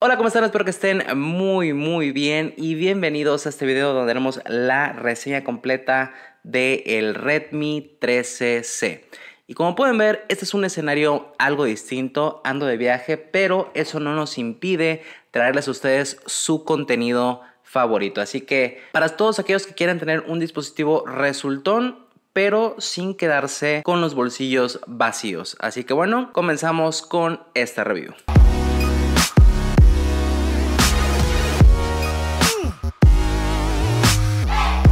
Hola, ¿cómo están? Espero que estén muy, muy bien y bienvenidos a este video donde haremos la reseña completa del el Redmi 13C. Y como pueden ver, este es un escenario algo distinto, ando de viaje, pero eso no nos impide traerles a ustedes su contenido favorito. Así que para todos aquellos que quieran tener un dispositivo resultón, pero sin quedarse con los bolsillos vacíos. Así que bueno, comenzamos con esta review.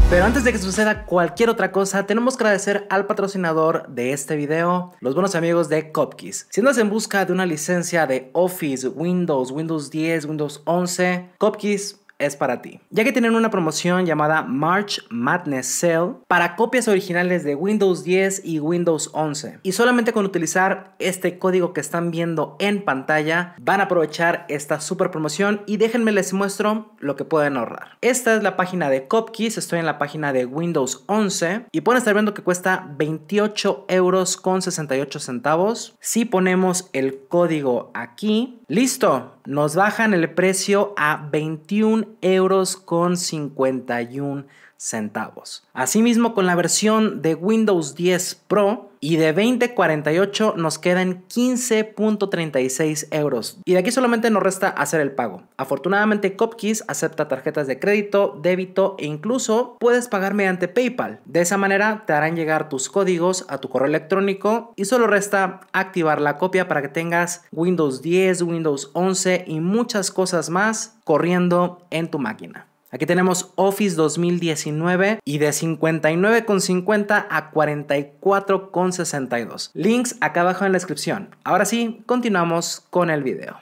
Pero antes de que suceda cualquier otra cosa, tenemos que agradecer al patrocinador de este video, los buenos amigos de Copkis. Si andas en busca de una licencia de Office, Windows, Windows 10, Windows 11, Copkis es para ti, ya que tienen una promoción llamada March Madness Sale para copias originales de Windows 10 y Windows 11. Y solamente con utilizar este código que están viendo en pantalla van a aprovechar esta super promoción y déjenme les muestro lo que pueden ahorrar. Esta es la página de Copkeys, estoy en la página de Windows 11 y pueden estar viendo que cuesta 28 euros con 68 centavos. Si ponemos el código aquí, listo, nos bajan el precio a 21 euros con cincuenta y un centavos. Asimismo, con la versión de Windows 10 Pro y de 2048 nos quedan 15.36 euros. Y de aquí solamente nos resta hacer el pago. Afortunadamente, Copkis acepta tarjetas de crédito, débito e incluso puedes pagar mediante PayPal. De esa manera te harán llegar tus códigos a tu correo electrónico y solo resta activar la copia para que tengas Windows 10, Windows 11 y muchas cosas más corriendo en tu máquina. Aquí tenemos Office 2019 y de 59,50 a 44,62. Links acá abajo en la descripción. Ahora sí, continuamos con el video.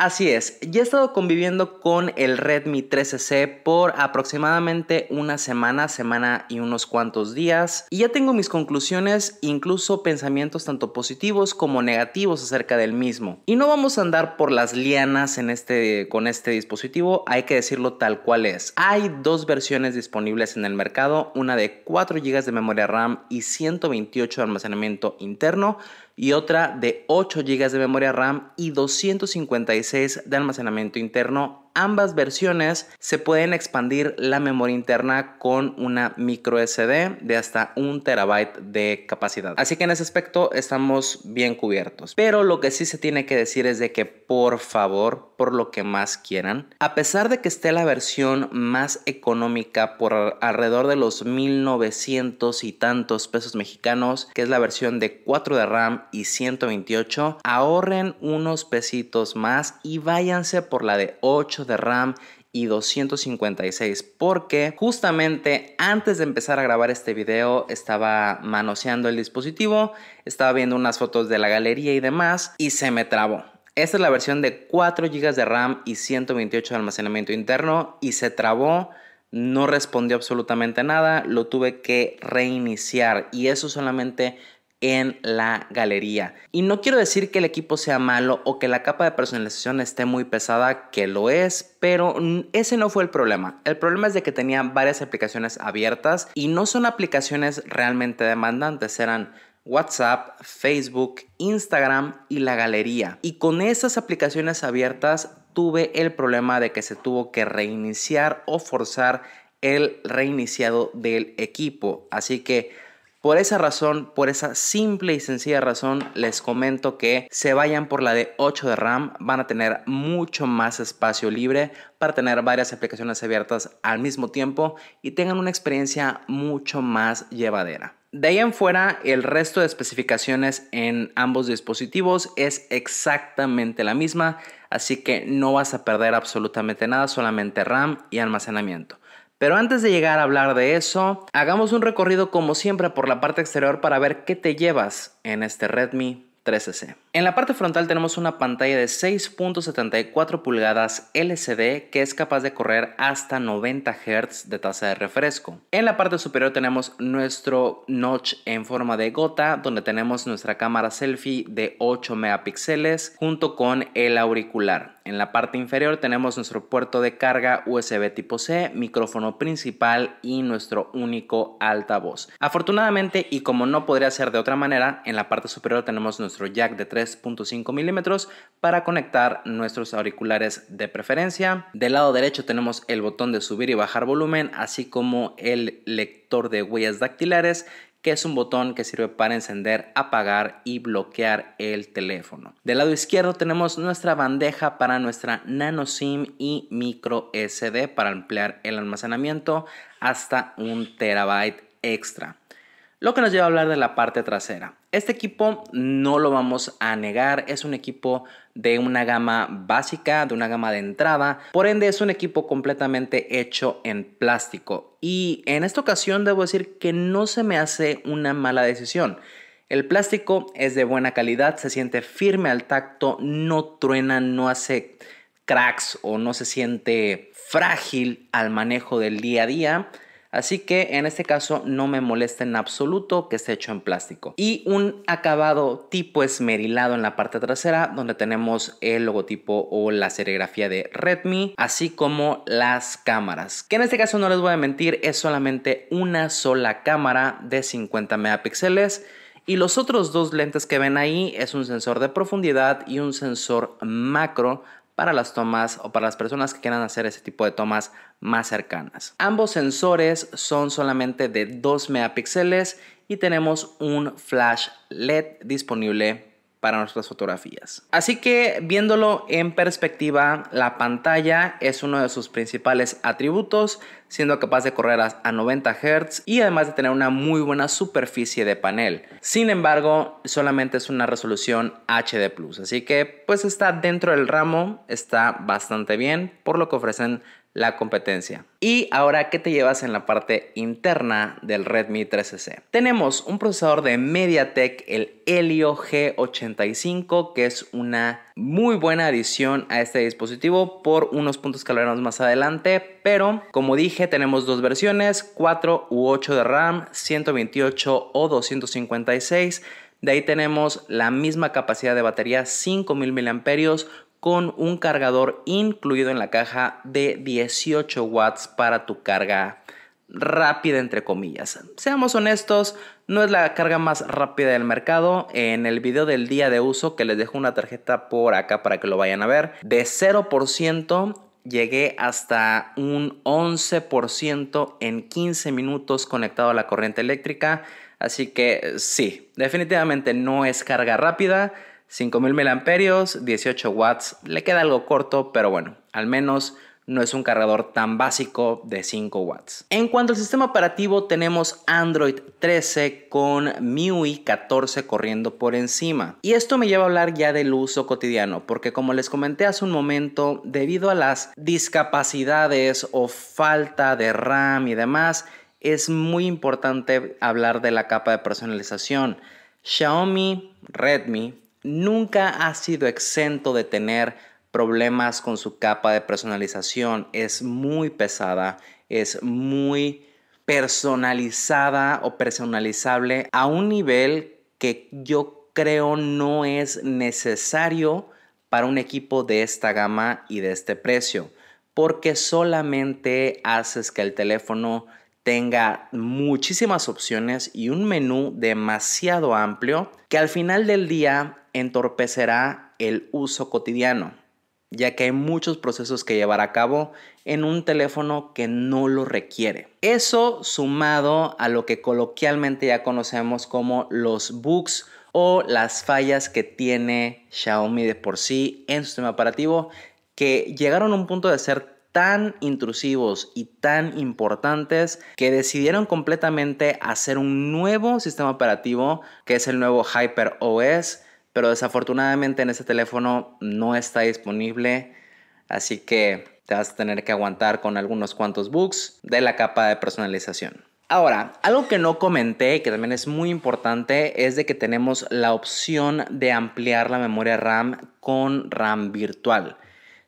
Así es, ya he estado conviviendo con el Redmi 13C por aproximadamente una semana, semana y unos cuantos días, y ya tengo mis conclusiones, incluso pensamientos tanto positivos como negativos acerca del mismo. Y no vamos a andar por las lianas en este, con este dispositivo, hay que decirlo tal cual es. Hay dos versiones disponibles en el mercado, una de 4 GB de memoria RAM y 128 de almacenamiento interno, y otra de 8 GB de memoria RAM y 256 de almacenamiento interno ambas versiones se pueden expandir la memoria interna con una micro SD de hasta un terabyte de capacidad. Así que en ese aspecto estamos bien cubiertos. Pero lo que sí se tiene que decir es de que por favor, por lo que más quieran, a pesar de que esté la versión más económica por alrededor de los 1900 y tantos pesos mexicanos, que es la versión de 4 de RAM y 128, ahorren unos pesitos más y váyanse por la de 8 de RAM y 256 porque justamente antes de empezar a grabar este video estaba manoseando el dispositivo, estaba viendo unas fotos de la galería y demás y se me trabó. Esta es la versión de 4 GB de RAM y 128 de almacenamiento interno y se trabó, no respondió absolutamente nada, lo tuve que reiniciar y eso solamente en la galería. Y no quiero decir que el equipo sea malo o que la capa de personalización esté muy pesada, que lo es, pero ese no fue el problema. El problema es de que tenía varias aplicaciones abiertas y no son aplicaciones realmente demandantes, eran WhatsApp, Facebook, Instagram y la galería. Y con esas aplicaciones abiertas tuve el problema de que se tuvo que reiniciar o forzar el reiniciado del equipo. Así que por esa razón, por esa simple y sencilla razón, les comento que se vayan por la de 8 de RAM, van a tener mucho más espacio libre para tener varias aplicaciones abiertas al mismo tiempo y tengan una experiencia mucho más llevadera. De ahí en fuera, el resto de especificaciones en ambos dispositivos es exactamente la misma, así que no vas a perder absolutamente nada, solamente RAM y almacenamiento. Pero antes de llegar a hablar de eso, hagamos un recorrido como siempre por la parte exterior para ver qué te llevas en este Redmi 13C. En la parte frontal tenemos una pantalla de 6.74 pulgadas LCD que es capaz de correr hasta 90 Hz de tasa de refresco. En la parte superior tenemos nuestro notch en forma de gota donde tenemos nuestra cámara selfie de 8 megapíxeles junto con el auricular. En la parte inferior tenemos nuestro puerto de carga USB tipo C, micrófono principal y nuestro único altavoz. Afortunadamente y como no podría ser de otra manera, en la parte superior tenemos nuestro jack de 3.5 milímetros para conectar nuestros auriculares de preferencia. Del lado derecho tenemos el botón de subir y bajar volumen, así como el lector de huellas dactilares que es un botón que sirve para encender, apagar y bloquear el teléfono. Del lado izquierdo tenemos nuestra bandeja para nuestra nano SIM y micro SD para ampliar el almacenamiento hasta un terabyte extra. Lo que nos lleva a hablar de la parte trasera. Este equipo no lo vamos a negar, es un equipo de una gama básica, de una gama de entrada, por ende es un equipo completamente hecho en plástico y en esta ocasión debo decir que no se me hace una mala decisión. El plástico es de buena calidad, se siente firme al tacto, no truena, no hace cracks o no se siente frágil al manejo del día a día. Así que en este caso no me molesta en absoluto que esté hecho en plástico. Y un acabado tipo esmerilado en la parte trasera donde tenemos el logotipo o la serigrafía de Redmi, así como las cámaras. Que en este caso no les voy a mentir, es solamente una sola cámara de 50 megapíxeles. Y los otros dos lentes que ven ahí es un sensor de profundidad y un sensor macro para las tomas o para las personas que quieran hacer ese tipo de tomas más cercanas. Ambos sensores son solamente de 2 megapíxeles y tenemos un flash LED disponible para nuestras fotografías. Así que viéndolo en perspectiva, la pantalla es uno de sus principales atributos, siendo capaz de correr a 90 Hz y además de tener una muy buena superficie de panel. Sin embargo, solamente es una resolución HD+, así que pues está dentro del ramo, está bastante bien por lo que ofrecen la competencia. Y ahora, ¿qué te llevas en la parte interna del Redmi 3 c Tenemos un procesador de MediaTek, el Helio G85, que es una muy buena adición a este dispositivo por unos puntos que hablaremos más adelante, pero como dije, tenemos dos versiones, 4 u 8 de RAM, 128 o 256 de ahí tenemos la misma capacidad de batería 5000 mAh con un cargador incluido en la caja de 18 watts para tu carga rápida entre comillas. Seamos honestos, no es la carga más rápida del mercado. En el video del día de uso que les dejo una tarjeta por acá para que lo vayan a ver, de 0% llegué hasta un 11% en 15 minutos conectado a la corriente eléctrica. Así que sí, definitivamente no es carga rápida. 5000 mAh, 18 watts, le queda algo corto, pero bueno, al menos no es un cargador tan básico de 5 watts. En cuanto al sistema operativo, tenemos Android 13 con MIUI 14 corriendo por encima. Y esto me lleva a hablar ya del uso cotidiano, porque como les comenté hace un momento, debido a las discapacidades o falta de RAM y demás, es muy importante hablar de la capa de personalización. Xiaomi, Redmi, nunca ha sido exento de tener problemas con su capa de personalización. Es muy pesada, es muy personalizada o personalizable a un nivel que yo creo no es necesario para un equipo de esta gama y de este precio, porque solamente haces que el teléfono tenga muchísimas opciones y un menú demasiado amplio que al final del día entorpecerá el uso cotidiano, ya que hay muchos procesos que llevar a cabo en un teléfono que no lo requiere. Eso sumado a lo que coloquialmente ya conocemos como los bugs o las fallas que tiene Xiaomi de por sí en su sistema operativo, que llegaron a un punto de ser tan intrusivos y tan importantes que decidieron completamente hacer un nuevo sistema operativo que es el nuevo HyperOS pero desafortunadamente en este teléfono no está disponible, así que te vas a tener que aguantar con algunos cuantos bugs de la capa de personalización. Ahora, algo que no comenté, que también es muy importante, es de que tenemos la opción de ampliar la memoria RAM con RAM virtual.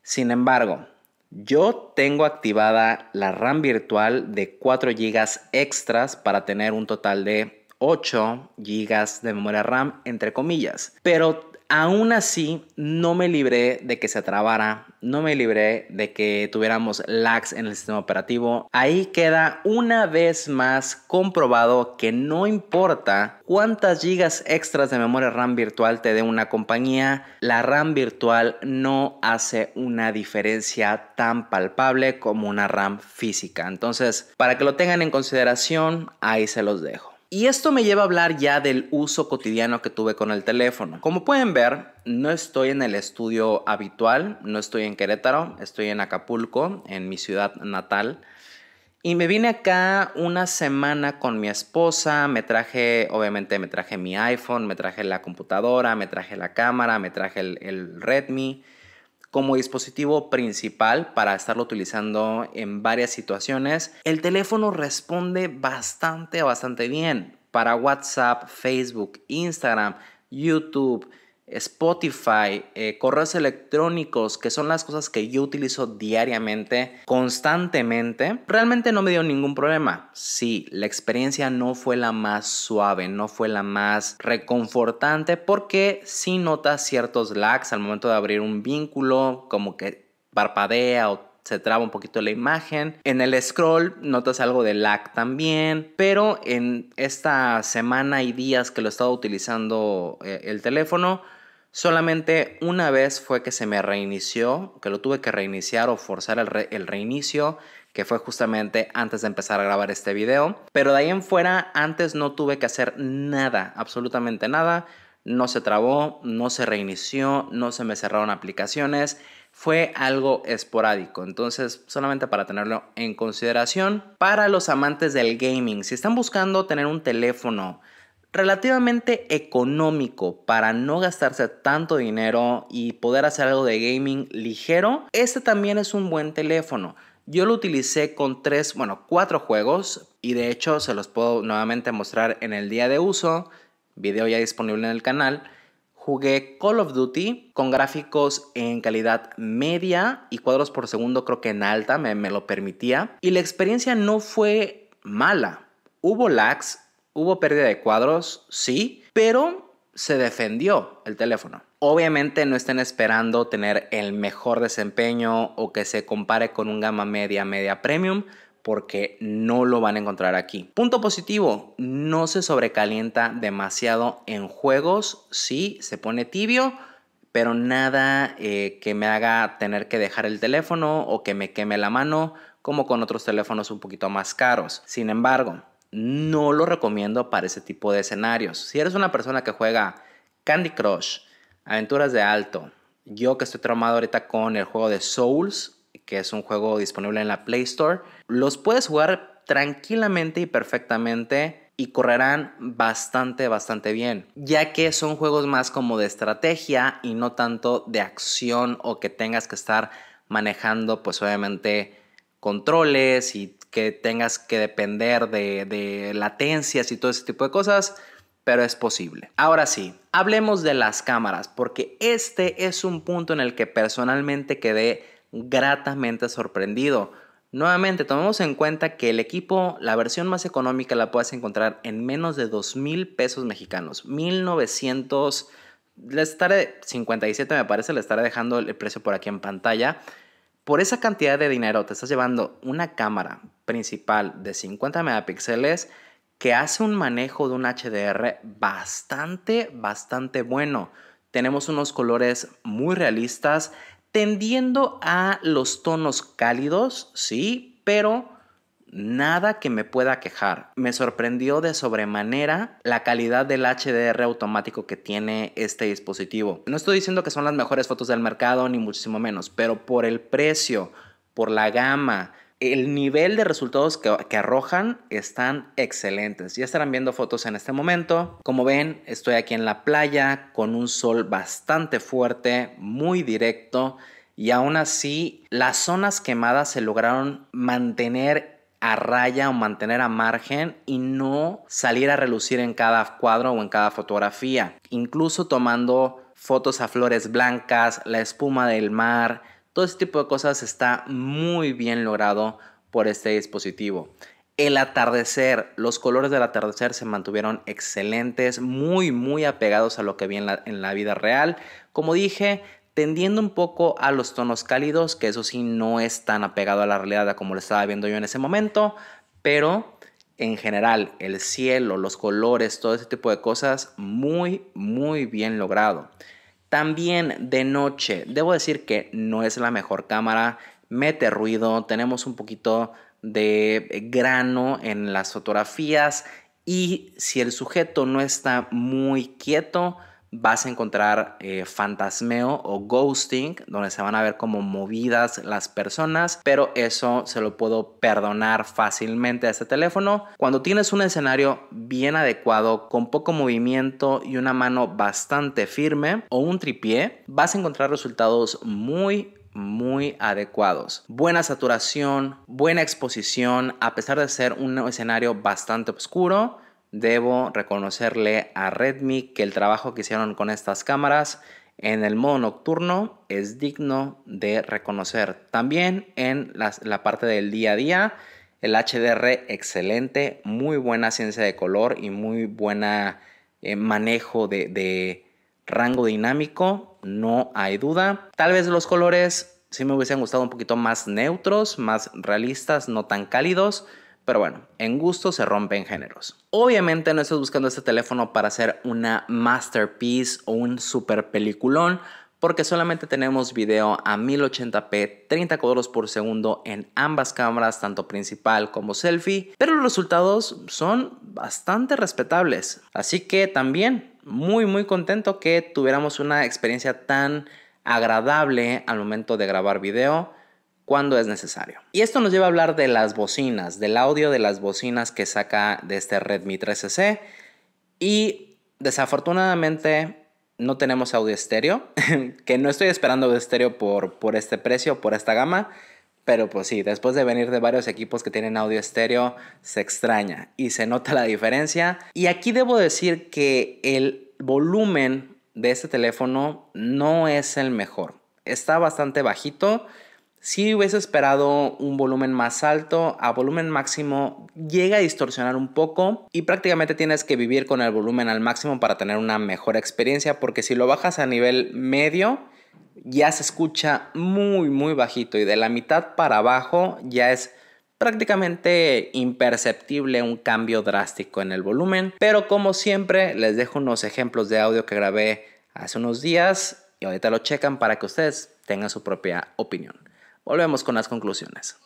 Sin embargo, yo tengo activada la RAM virtual de 4 GB extras para tener un total de 8 GB de memoria RAM, entre comillas. Pero aún así, no me libré de que se trabara, no me libré de que tuviéramos lags en el sistema operativo. Ahí queda una vez más comprobado que no importa cuántas gigas extras de memoria RAM virtual te dé una compañía, la RAM virtual no hace una diferencia tan palpable como una RAM física. Entonces, para que lo tengan en consideración, ahí se los dejo. Y esto me lleva a hablar ya del uso cotidiano que tuve con el teléfono. Como pueden ver, no estoy en el estudio habitual, no estoy en Querétaro, estoy en Acapulco, en mi ciudad natal. Y me vine acá una semana con mi esposa, me traje, obviamente me traje mi iPhone, me traje la computadora, me traje la cámara, me traje el, el Redmi como dispositivo principal para estarlo utilizando en varias situaciones. El teléfono responde bastante, bastante bien para WhatsApp, Facebook, Instagram, YouTube Spotify, eh, correos electrónicos, que son las cosas que yo utilizo diariamente, constantemente, realmente no me dio ningún problema. Sí, la experiencia no fue la más suave, no fue la más reconfortante porque sí notas ciertos lags al momento de abrir un vínculo, como que parpadea o se traba un poquito la imagen. En el scroll notas algo de lag también, pero en esta semana y días que lo he estado utilizando eh, el teléfono, Solamente una vez fue que se me reinició, que lo tuve que reiniciar o forzar el, reinicio, que fue justamente antes de empezar a grabar este video. Pero de ahí en fuera, antes no tuve que hacer nada, absolutamente nada. No se trabó, no se reinició, no se me cerraron aplicaciones. Fue algo esporádico, entonces solamente para tenerlo en consideración. Para los amantes del gaming, si están buscando tener un teléfono relativamente económico para no gastarse tanto dinero y poder hacer algo de gaming ligero, este también es un buen teléfono. Yo lo utilicé con tres, bueno, cuatro juegos y de hecho se los puedo nuevamente mostrar en el día de uso, video ya disponible en el canal. Jugué Call of Duty con gráficos en calidad media y cuadros por segundo creo que en alta, me, lo permitía. Y la experiencia no fue mala. Hubo lags, Hubo pérdida de cuadros, sí, pero se defendió el teléfono. Obviamente no estén esperando tener el mejor desempeño o que se compare con un gama media, media premium, porque no lo van a encontrar aquí. Punto positivo, no se sobrecalienta demasiado en juegos, sí, se pone tibio, pero nada eh, que me haga tener que dejar el teléfono o que me queme la mano, como con otros teléfonos un poquito más caros. Sin embargo, no lo recomiendo para ese tipo de escenarios. Si eres una persona que juega Candy Crush, Aventuras de Alto, yo que estoy traumado ahorita con el juego de Souls, que es un juego disponible en la Play Store, los puedes jugar tranquilamente y perfectamente y correrán bastante, bastante bien, ya que son juegos más como de estrategia y no tanto de acción o que tengas que estar manejando pues obviamente controles y que tengas que depender de, latencias y todo ese tipo de cosas, pero es posible. Ahora sí, hablemos de las cámaras, porque este es un punto en el que personalmente quedé gratamente sorprendido. Nuevamente, tomemos en cuenta que el equipo, la versión más económica la puedes encontrar en menos de 2 mil pesos mexicanos, 1900, le estaré, 57 me parece, le estaré dejando el precio por aquí en pantalla. Por esa cantidad de dinero te estás llevando una cámara principal de 50 megapíxeles que hace un manejo de un HDR bastante, bastante bueno. Tenemos unos colores muy realistas, tendiendo a los tonos cálidos, sí, pero nada que me pueda quejar. Me sorprendió de sobremanera la calidad del HDR automático que tiene este dispositivo. No estoy diciendo que son las mejores fotos del mercado, ni muchísimo menos, pero por el precio, por la gama, el nivel de resultados que, arrojan están excelentes. Ya estarán viendo fotos en este momento. Como ven, estoy aquí en la playa con un sol bastante fuerte, muy directo. Y aún así, las zonas quemadas se lograron mantener a raya o mantener a margen y no salir a relucir en cada cuadro o en cada fotografía. Incluso tomando fotos a flores blancas, la espuma del mar, todo ese tipo de cosas está muy bien logrado por este dispositivo. El atardecer, los colores del atardecer se mantuvieron excelentes, muy, muy apegados a lo que vi en la, en la vida real. Como dije, tendiendo un poco a los tonos cálidos, que eso sí no es tan apegado a la realidad como lo estaba viendo yo en ese momento, pero en general el cielo, los colores, todo ese tipo de cosas, muy, muy bien logrado. También de noche, debo decir que no es la mejor cámara, mete ruido, tenemos un poquito de grano en las fotografías y si el sujeto no está muy quieto, vas a encontrar eh, fantasmeo o ghosting, donde se van a ver como movidas las personas, pero eso se lo puedo perdonar fácilmente a este teléfono. Cuando tienes un escenario bien adecuado, con poco movimiento y una mano bastante firme o un tripié, vas a encontrar resultados muy muy adecuados. Buena saturación, buena exposición, a pesar de ser un escenario bastante oscuro, debo reconocerle a Redmi que el trabajo que hicieron con estas cámaras en el modo nocturno es digno de reconocer. También en la, parte del día a día, el HDR excelente, muy buena ciencia de color y muy buena eh, manejo de, de rango dinámico, no hay duda. Tal vez los colores sí me hubiesen gustado un poquito más neutros, más realistas, no tan cálidos pero bueno, en gusto se rompen géneros. Obviamente no estás buscando este teléfono para hacer una masterpiece o un super peliculón, porque solamente tenemos video a 1080p, 30 cuadros por segundo en ambas cámaras, tanto principal como selfie, pero los resultados son bastante respetables. Así que también muy muy contento que tuviéramos una experiencia tan agradable al momento de grabar video cuando es necesario. Y esto nos lleva a hablar de las bocinas, del audio de las bocinas que saca de este Redmi 3 c Y desafortunadamente no tenemos audio estéreo, que no estoy esperando audio estéreo por, por este precio, por esta gama. Pero pues sí, después de venir de varios equipos que tienen audio estéreo, se extraña y se nota la diferencia. Y aquí debo decir que el volumen de este teléfono no es el mejor. Está bastante bajito si hubiese esperado un volumen más alto, a volumen máximo llega a distorsionar un poco y prácticamente tienes que vivir con el volumen al máximo para tener una mejor experiencia porque si lo bajas a nivel medio ya se escucha muy muy bajito y de la mitad para abajo ya es prácticamente imperceptible un cambio drástico en el volumen, pero como siempre les dejo unos ejemplos de audio que grabé hace unos días y ahorita lo checan para que ustedes tengan su propia opinión. Volvemos con las conclusiones.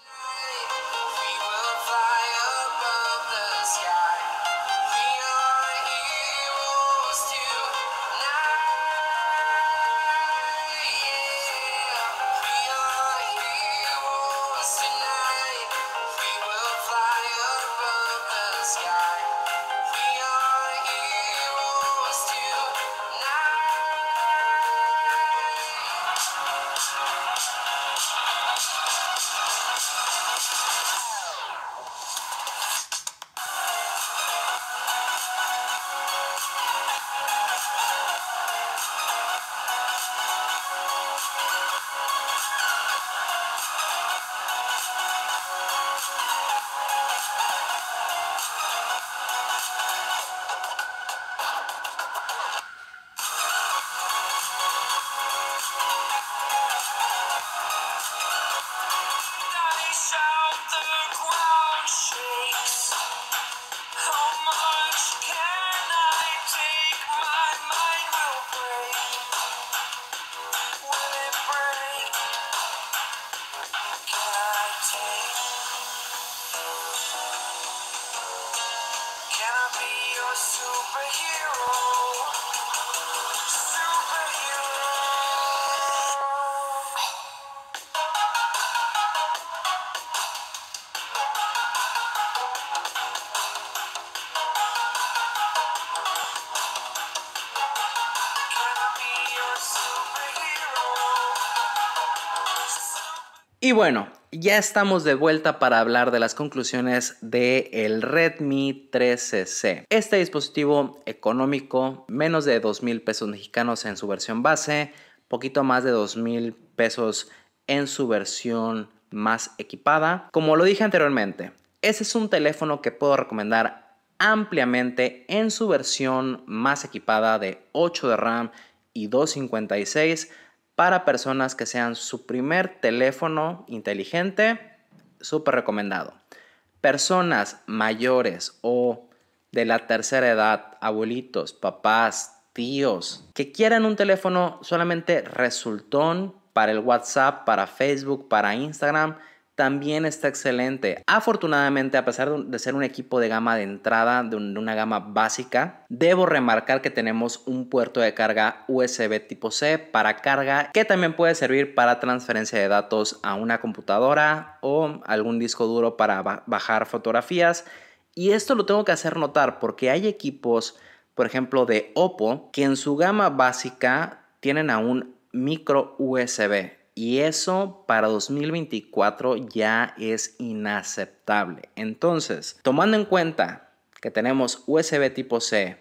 Y bueno, ya estamos de vuelta para hablar de las conclusiones del Redmi 13C. Este dispositivo económico, menos de 2 mil pesos mexicanos en su versión base, poquito más de 2 mil pesos en su versión más equipada. Como lo dije anteriormente, ese es un teléfono que puedo recomendar ampliamente en su versión más equipada de 8 de RAM y 256 para personas que sean su primer teléfono inteligente, súper recomendado. Personas mayores o de la tercera edad, abuelitos, papás, tíos, que quieran un teléfono solamente resultón para el WhatsApp, para Facebook, para Instagram, también está excelente. Afortunadamente, a pesar de ser un equipo de gama de entrada, de, una gama básica, debo remarcar que tenemos un puerto de carga USB tipo C para carga que también puede servir para transferencia de datos a una computadora o algún disco duro para bajar fotografías. Y esto lo tengo que hacer notar porque hay equipos, por ejemplo, de Oppo, que en su gama básica tienen a un micro USB. Y eso para 2024 ya es inaceptable. Entonces, tomando en cuenta que tenemos USB tipo C,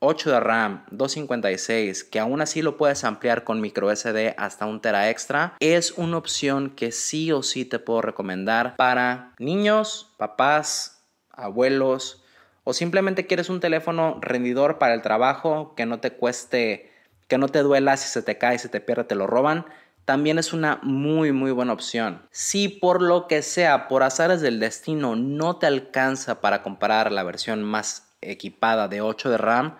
8 de RAM, 256, que aún así lo puedes ampliar con micro hasta un tera extra, es una opción que sí o sí te puedo recomendar para niños, papás, abuelos o simplemente quieres un teléfono rendidor para el trabajo que no te cueste, que no te duela si se te cae, si te pierde, te lo roban también es una muy muy buena opción. Si por lo que sea, por azares del destino, no te alcanza para comprar la versión más equipada de 8 de RAM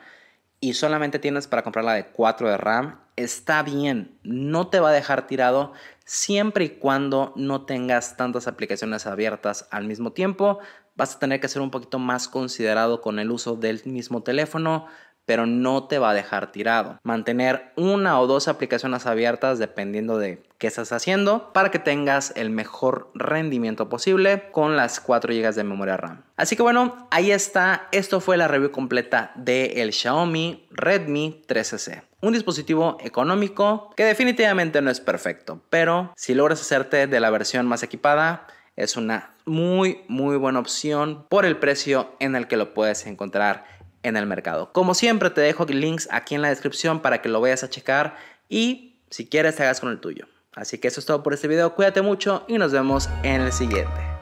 y solamente tienes para comprar la de 4 de RAM, está bien, no te va a dejar tirado siempre y cuando no tengas tantas aplicaciones abiertas al mismo tiempo. Vas a tener que ser un poquito más considerado con el uso del mismo teléfono pero no te va a dejar tirado. Mantener una o dos aplicaciones abiertas dependiendo de qué estás haciendo para que tengas el mejor rendimiento posible con las 4 GB de memoria RAM. Así que bueno, ahí está. Esto fue la review completa del Xiaomi Redmi 13C. Un dispositivo económico que definitivamente no es perfecto, pero si logras hacerte de la versión más equipada, es una muy muy buena opción por el precio en el que lo puedes encontrar en el mercado. Como siempre te dejo links aquí en la descripción para que lo vayas a checar y si quieres te hagas con el tuyo. Así que eso es todo por este video, cuídate mucho y nos vemos en el siguiente.